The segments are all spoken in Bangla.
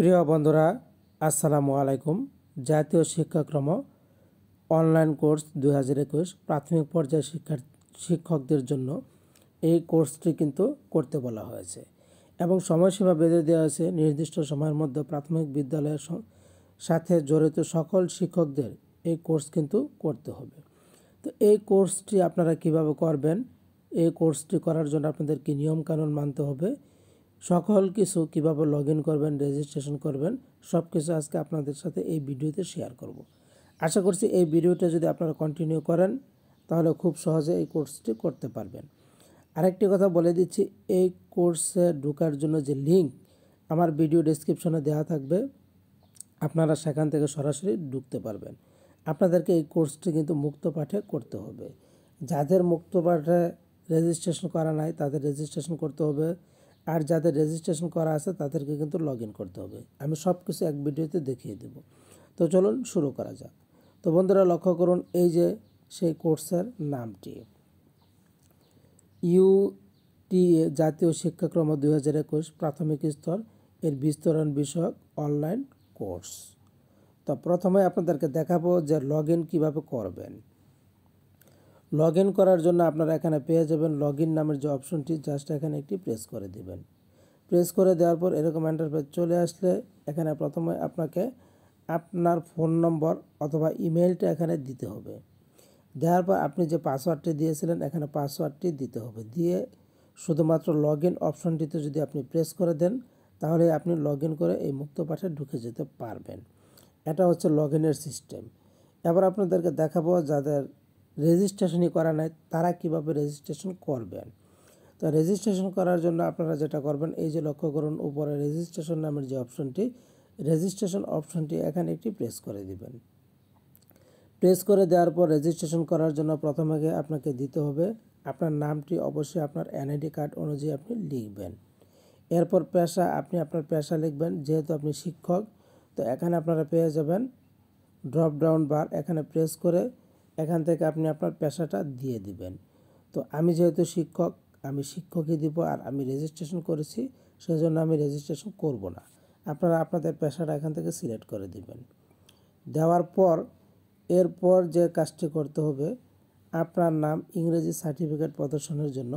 প্রিয় বন্ধুরা আসসালামু আলাইকুম জাতীয় শিক্ষাক্রম অনলাইন কোর্স দু প্রাথমিক পর্যায়ের শিক্ষা শিক্ষকদের জন্য এই কোর্সটি কিন্তু করতে বলা হয়েছে এবং সময়সীমা বেঁধে দেওয়া হয়েছে নির্দিষ্ট সময়ের মধ্যে প্রাথমিক বিদ্যালয়ের সাথে জড়িত সকল শিক্ষকদের এই কোর্স কিন্তু করতে হবে তো এই কোর্সটি আপনারা কিভাবে করবেন এই কোর্সটি করার জন্য আপনাদের কী নিয়মকানুন মানতে হবে সকল কিছু কীভাবে লগ ইন করবেন রেজিস্ট্রেশন করবেন সব কিছু আজকে আপনাদের সাথে এই ভিডিওতে শেয়ার করব। আশা করছি এই ভিডিওটা যদি আপনারা কন্টিনিউ করেন তাহলে খুব সহজে এই কোর্সটি করতে পারবেন আরেকটি কথা বলে দিচ্ছি এই কোর্সে ঢোকার জন্য যে লিঙ্ক আমার ভিডিও ডিসক্রিপশনে দেওয়া থাকবে আপনারা সেখান থেকে সরাসরি ঢুকতে পারবেন আপনাদেরকে এই কোর্সটি কিন্তু মুক্ত পাঠে করতে হবে যাদের মুক্ত পাঠে রেজিস্ট্রেশন করা নাই তাদের রেজিস্ট্রেশন করতে হবে আর যাদের রেজিস্ট্রেশন করা আছে তাদেরকে কিন্তু লগ করতে হবে আমি সব কিছু এক ভিডিওতে দেখিয়ে দেব তো চলুন শুরু করা যাক তো বন্ধুরা লক্ষ্য করুন এই যে সেই কোর্সের নামটি ইউটিএ জাতীয় শিক্ষাক্রম দু হাজার একুশ প্রাথমিক স্তর এর বিস্তরণ বিষয়ক অনলাইন কোর্স তো প্রথমে আপনাদেরকে দেখাবো যে লগ ইন কীভাবে করবেন লগ ইন করার জন্য আপনারা এখানে পেয়ে যাবেন লগ ইন নামের যে অপশনটি জাস্ট এখানে একটি প্রেস করে দিবেন প্রেস করে দেওয়ার পর এরকম এন্টারপেজ চলে আসলে এখানে প্রথমে আপনাকে আপনার ফোন নম্বর অথবা ইমেলটা এখানে দিতে হবে দেওয়ার পর আপনি যে পাসওয়ার্ডটি দিয়েছিলেন এখানে পাসওয়ার্ডটি দিতে হবে দিয়ে শুধুমাত্র লগ ইন অপশনটিতে যদি আপনি প্রেস করে দেন তাহলে আপনি লগ করে এই মুক্ত পাঠে ঢুকে যেতে পারবেন এটা হচ্ছে লগ সিস্টেম এবার আপনাদেরকে দেখাবো যাদের রেজিস্ট্রেশনই করা নাই তারা কিভাবে রেজিস্ট্রেশন করবেন তো রেজিস্ট্রেশন করার জন্য আপনারা যেটা করবেন এই যে লক্ষ্য করুন উপরে রেজিস্ট্রেশন নামের যে অপশনটি রেজিস্ট্রেশন অপশনটি এখানে একটি প্রেস করে দিবেন প্রেস করে দেওয়ার পর রেজিস্ট্রেশন করার জন্য প্রথমে আপনাকে দিতে হবে আপনার নামটি অবশ্যই আপনার এনআইডি কার্ড অনুযায়ী আপনি লিখবেন এরপর পেশা আপনি আপনার পেশা লিখবেন যেহেতু আপনি শিক্ষক তো এখানে আপনারা পেয়ে যাবেন ড্রপ ডাউন বার এখানে প্রেস করে এখান থেকে আপনি আপনার পেশাটা দিয়ে দিবেন তো আমি যেহেতু শিক্ষক আমি শিক্ষকই দিব আর আমি রেজিস্ট্রেশন করেছি সেজন্য আমি রেজিস্ট্রেশন করব না আপনারা আপনাদের পেশাটা এখান থেকে সিলেক্ট করে দিবেন দেওয়ার পর এরপর যে কাজটি করতে হবে আপনার নাম ইংরেজি সার্টিফিকেট প্রদর্শনের জন্য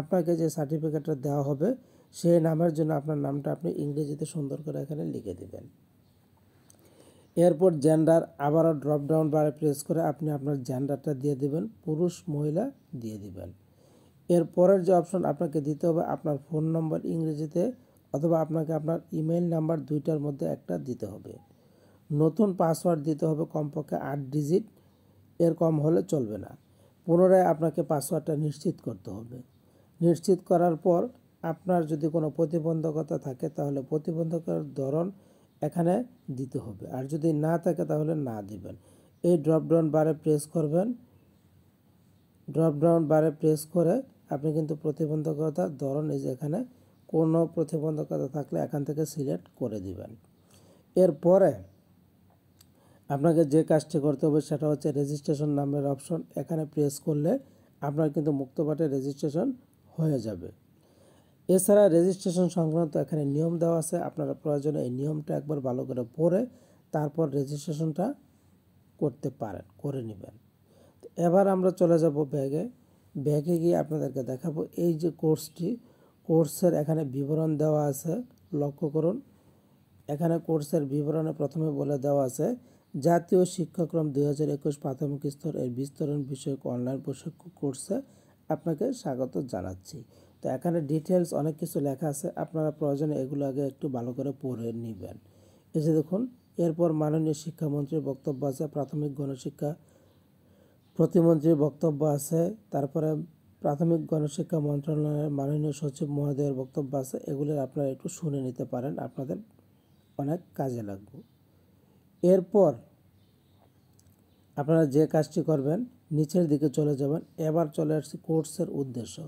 আপনাকে যে সার্টিফিকেটটা দেওয়া হবে সেই নামের জন্য আপনার নামটা আপনি ইংরেজিতে সুন্দর করে এখানে লিখে দেবেন এরপর জেন্ডার আবারও ড্রপডাউন বারে প্রেস করে আপনি আপনার জেন্ডারটা দিয়ে দেবেন পুরুষ মহিলা দিয়ে দিবেন এর পরের যে অপশন আপনাকে দিতে হবে আপনার ফোন নম্বর ইংরেজিতে অথবা আপনাকে আপনার ইমেল নাম্বার দুইটার মধ্যে একটা দিতে হবে নতুন পাসওয়ার্ড দিতে হবে কমপক্ষে আট ডিজিট এর কম হলে চলবে না পুনরায় আপনাকে পাসওয়ার্ডটা নিশ্চিত করতে হবে নিশ্চিত করার পর আপনার যদি কোনো প্রতিবন্ধকতা থাকে তাহলে প্রতিবন্ধকের ধরন এখানে দিতে হবে আর যদি না থাকে তাহলে না দিবেন এই ড্রপডাউন বারে প্রেস করবেন ড্রপডাউন বারে প্রেস করে আপনি কিন্তু প্রতিবন্ধকতা ধরন এই যে এখানে কোনো প্রতিবন্ধকতা থাকলে এখান থেকে সিলেক্ট করে দিবেন এরপরে আপনাকে যে কাজটি করতে হবে সেটা হচ্ছে রেজিস্ট্রেশন নামের অপশন এখানে প্রেস করলে আপনার কিন্তু মুক্তপাঠে রেজিস্ট্রেশন হয়ে যাবে এছাড়া রেজিস্ট্রেশন সংক্রান্ত এখানে নিয়ম দেওয়া আছে আপনারা প্রয়োজনে এই নিয়মটা একবার ভালো করে পড়ে তারপর রেজিস্ট্রেশনটা করতে পারেন করে নেবেন এবার আমরা চলে যাব ব্যাগে ব্যাগে গিয়ে আপনাদেরকে দেখাবো এই যে কোর্সটি কোর্সের এখানে বিবরণ দেওয়া আছে লক্ষ্য করুন এখানে কোর্সের বিবরণে প্রথমে বলে দেওয়া আছে জাতীয় শিক্ষাক্রম দু হাজার একুশ প্রাথমিক স্তর এর বিস্তরণ বিষয়ক অনলাইন প্রশিক্ষণ কোর্সে আপনাকে স্বাগত জানাচ্ছি তো এখানে ডিটেলস অনেক কিছু লেখা আছে আপনারা প্রয়োজনে এগুলো আগে একটু ভালো করে পড়ে নেবেন এই যে দেখুন এরপর মাননীয় শিক্ষামন্ত্রীর বক্তব্য আছে প্রাথমিক গণশিক্ষা প্রতিমন্ত্রীর বক্তব্য আছে তারপরে প্রাথমিক গণশিক্ষা মন্ত্রণালয়ের মাননীয় সচিব মহোদয়ের বক্তব্য আছে এগুলো আপনারা একটু শুনে নিতে পারেন আপনাদের অনেক কাজে লাগবে এরপর আপনারা যে কাজটি করবেন নিচের দিকে চলে যাবেন এবার চলে আসছে কোর্সের উদ্দেশ্য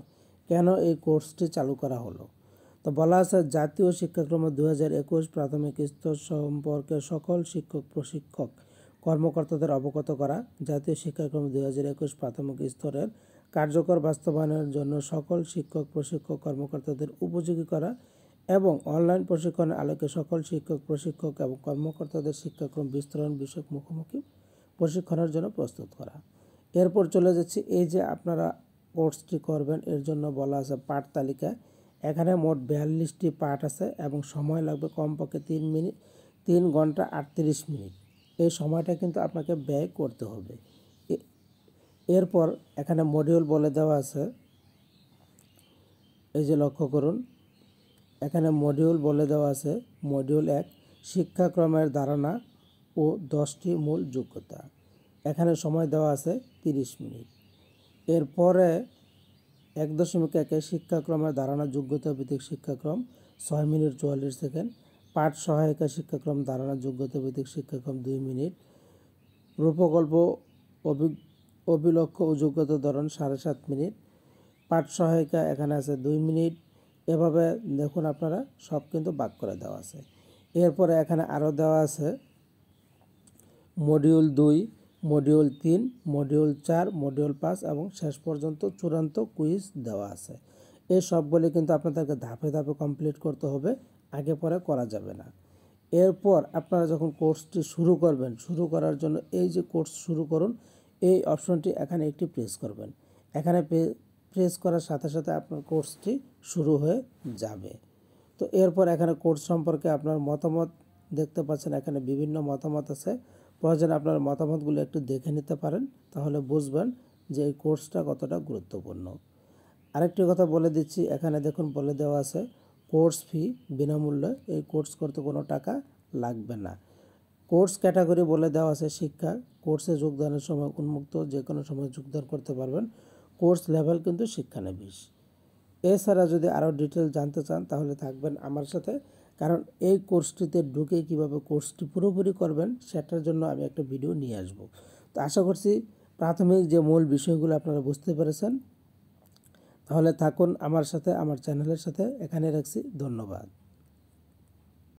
কেন এই কোর্সটি চালু করা হলো তো বলা আছে জাতীয় শিক্ষাক্রম দু হাজার একুশ প্রাথমিক স্তর সম্পর্কে সকল শিক্ষক প্রশিক্ষক কর্মকর্তাদের অবগত করা জাতীয় শিক্ষাক্রম দু হাজার একুশ প্রাথমিক স্তরের কার্যকর বাস্তবায়নের জন্য সকল শিক্ষক প্রশিক্ষক কর্মকর্তাদের উপযোগী করা এবং অনলাইন প্রশিক্ষণের আলোকে সকল শিক্ষক প্রশিক্ষক এবং কর্মকর্তাদের শিক্ষাক্রম বিস্তরণ বিষয়ক মুখোমুখি প্রশিক্ষণের জন্য প্রস্তুত করা এরপর চলে যাচ্ছে এই যে আপনারা কোর্সটি করবেন এর জন্য বলা আছে পাঠ তালিকা এখানে মোট বিয়াল্লিশটি পাঠ আছে এবং সময় লাগবে কমপক্ষে তিন মিনিট তিন ঘন্টা আটত্রিশ মিনিট এই সময়টা কিন্তু আপনাকে ব্যয় করতে হবে এরপর এখানে মডিউল বলে দেওয়া আছে এই যে লক্ষ্য করুন এখানে মডিউল বলে দেওয়া আছে মডিউল এক শিক্ষাক্রমের ধারণা ও দশটি মূল যোগ্যতা এখানে সময় দেওয়া আছে তিরিশ মিনিট এরপরে এক দশমিক একে শিক্ষাক্রমের ধারণা যোগ্যতা ভিত্তিক শিক্ষাক্রম ছয় মিনিট চুয়াল্লিশ সেকেন্ড পাঠ সহায়িকা শিক্ষাক্রম ধারণা যোগ্যতা ভিত্তিক শিক্ষাক্রম দুই মিনিট রূপকল্প অভিলক্ষ্য ও যোগ্যতা ধরন সাড়ে সাত মিনিট পাঠ সহায়িকা এখানে আছে দুই মিনিট এভাবে দেখুন আপনারা সব কিন্তু বাক করে দেওয়া আছে এরপরে এখানে আরও দেওয়া আছে মডিউল দুই মডিউল তিন মডিউল চার মডিউল পাঁচ এবং শেষ পর্যন্ত চূড়ান্ত কুইজ দেওয়া আছে এই সবগুলি কিন্তু আপনাদেরকে ধাপে ধাপে কমপ্লিট করতে হবে আগে পরে করা যাবে না এরপর আপনারা যখন কোর্সটি শুরু করবেন শুরু করার জন্য এই যে কোর্স শুরু করুন এই অপশনটি এখানে একটি প্রেস করবেন এখানে প্রেস করার সাথে সাথে আপনার কোর্সটি শুরু হয়ে যাবে তো এরপর এখানে কোর্স সম্পর্কে আপনার মতামত দেখতে পাচ্ছেন এখানে বিভিন্ন মতামত আছে প্রয়োজনে আপনার মতামতগুলো একটু দেখে নিতে পারেন তাহলে বুঝবেন যে এই কোর্সটা কতটা গুরুত্বপূর্ণ আরেকটি কথা বলে দিচ্ছি এখানে দেখুন বলে দেওয়া আছে কোর্স ফি বিনামূল্যে এই কোর্স করতে কোনো টাকা লাগবে না কোর্স ক্যাটাগরি বলে দেওয়া আছে শিক্ষা কোর্সে যোগদানের সময় উন্মুক্ত যে কোনো সময় যোগদান করতে পারবেন কোর্স লেভেল কিন্তু শিক্ষানবিশ এছাড়া যদি আরও ডিটেল জানতে চান তাহলে থাকবেন আমার সাথে কারণ এই কোর্সটিতে ঢুকে কিভাবে কোর্সটি পুরোপুরি করবেন সেটার জন্য আমি একটা ভিডিও নিয়ে আসব তো আশা করছি প্রাথমিক যে মূল বিষয়গুলো আপনারা বুঝতে পেরেছেন তাহলে থাকুন আমার সাথে আমার চ্যানেলের সাথে এখানে রাখছি ধন্যবাদ